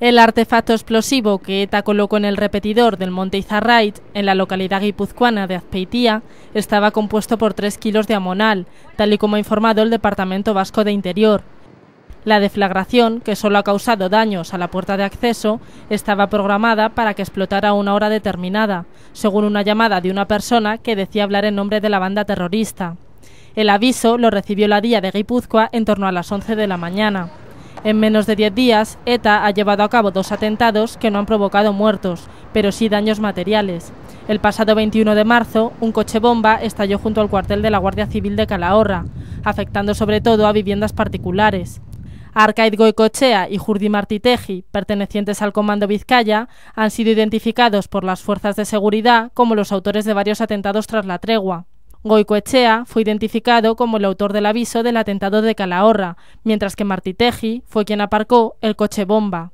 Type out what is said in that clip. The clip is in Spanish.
El artefacto explosivo que ETA colocó en el repetidor del Monte Izarrait, en la localidad guipuzcoana de Azpeitía, estaba compuesto por 3 kilos de amonal, tal y como ha informado el Departamento Vasco de Interior. La deflagración, que solo ha causado daños a la puerta de acceso, estaba programada para que explotara a una hora determinada, según una llamada de una persona que decía hablar en nombre de la banda terrorista. El aviso lo recibió la día de Guipúzcoa en torno a las 11 de la mañana. En menos de 10 días, ETA ha llevado a cabo dos atentados que no han provocado muertos, pero sí daños materiales. El pasado 21 de marzo, un coche bomba estalló junto al cuartel de la Guardia Civil de Calahorra, afectando sobre todo a viviendas particulares. Arcaid Goicochea y Jurdi Martiteji, pertenecientes al Comando Vizcaya, han sido identificados por las fuerzas de seguridad como los autores de varios atentados tras la tregua. Goicoechea fue identificado como el autor del aviso del atentado de Calahorra, mientras que Martiteji fue quien aparcó el coche bomba.